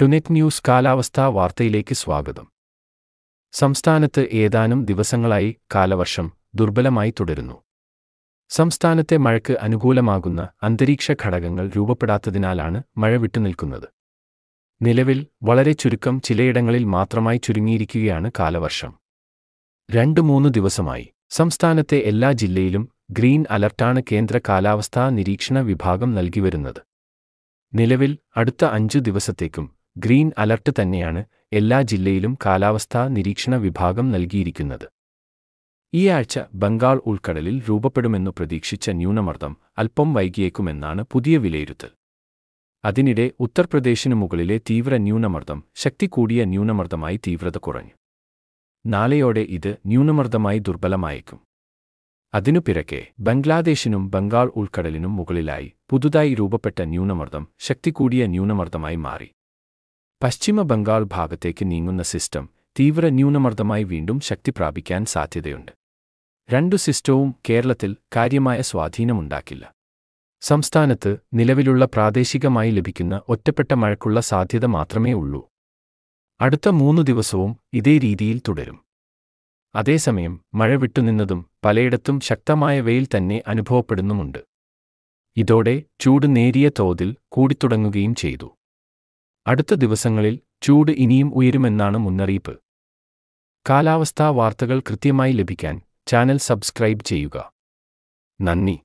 ടുനെറ്റ് news കാലാവസ്ഥാ വാർത്തയിലേക്ക് സ്വാഗതം സംസ്ഥാനത്ത് ഏതാനും ദിവസങ്ങളായി കാലവർഷം ദുർബലമായി തുടരുന്നു സംസ്ഥാനത്തെ മഴയ്ക്ക് അനുകൂലമാകുന്ന അന്തരീക്ഷ ഘടകങ്ങൾ രൂപപ്പെടാത്തതിനാലാണ് മഴ വിട്ടുനിൽക്കുന്നത് നിലവിൽ വളരെ ചുരുക്കം ചിലയിടങ്ങളിൽ മാത്രമായി ചുരുങ്ങിയിരിക്കുകയാണ് കാലവർഷം രണ്ട് മൂന്ന് ദിവസമായി സംസ്ഥാനത്തെ എല്ലാ ജില്ലയിലും ഗ്രീൻ അലർട്ടാണ് കേന്ദ്ര കാലാവസ്ഥാ നിരീക്ഷണ വിഭാഗം നൽകിവരുന്നത് നിലവിൽ അടുത്ത അഞ്ചു ദിവസത്തേക്കും ഗ്രീൻ അലർട്ട് തന്നെയാണ് എല്ലാ ജില്ലയിലും കാലാവസ്ഥാ നിരീക്ഷണ വിഭാഗം നൽകിയിരിക്കുന്നത് ഈ ആഴ്ച ബംഗാൾ ഉൾക്കടലിൽ രൂപപ്പെടുമെന്നു പ്രതീക്ഷിച്ച ന്യൂനമർദ്ദം അല്പം വൈകിയേക്കുമെന്നാണ് പുതിയ വിലയിരുത്തൽ അതിനിടെ ഉത്തർപ്രദേശിനു മുകളിലെ തീവ്ര ന്യൂനമർദ്ദം ശക്തി കൂടിയ ന്യൂനമർദ്ദമായി തീവ്രത കുറഞ്ഞു നാളെയോടെ ഇത് ന്യൂനമർദ്ദമായി ദുർബലമായേക്കും അതിനു പിറകെ ബംഗ്ലാദേശിനും ബംഗാൾ ഉൾക്കടലിനും മുകളിലായി പുതുതായി രൂപപ്പെട്ട ന്യൂനമർദ്ദം ശക്തി കൂടിയ ന്യൂനമർദ്ദമായി മാറി പശ്ചിമ ബംഗാൾ ഭാഗത്തേക്ക് നീങ്ങുന്ന സിസ്റ്റം തീവ്ര ന്യൂനമർദ്ദമായി വീണ്ടും ശക്തി പ്രാപിക്കാൻ സാധ്യതയുണ്ട് രണ്ടു സിസ്റ്റവും കേരളത്തിൽ കാര്യമായ സ്വാധീനമുണ്ടാക്കില്ല സംസ്ഥാനത്ത് നിലവിലുള്ള പ്രാദേശികമായി ലഭിക്കുന്ന ഒറ്റപ്പെട്ട മഴയ്ക്കുള്ള സാധ്യത മാത്രമേ ഉള്ളൂ അടുത്ത മൂന്നു ദിവസവും ഇതേ രീതിയിൽ തുടരും അതേസമയം മഴ വിട്ടുനിന്നതും പലയിടത്തും ശക്തമായ വെയിൽ തന്നെ അനുഭവപ്പെടുന്നുമുണ്ട് ഇതോടെ ചൂട് നേരിയ തോതിൽ കൂടിത്തുടങ്ങുകയും ചെയ്തു അടുത്ത ദിവസങ്ങളിൽ ചൂട് ഇനിയും ഉയരുമെന്നാണ് മുന്നറിയിപ്പ് കാലാവസ്ഥാ വാർത്തകൾ കൃത്യമായി ലഭിക്കാൻ ചാനൽ സബ്സ്ക്രൈബ് ചെയ്യുക നന്ദി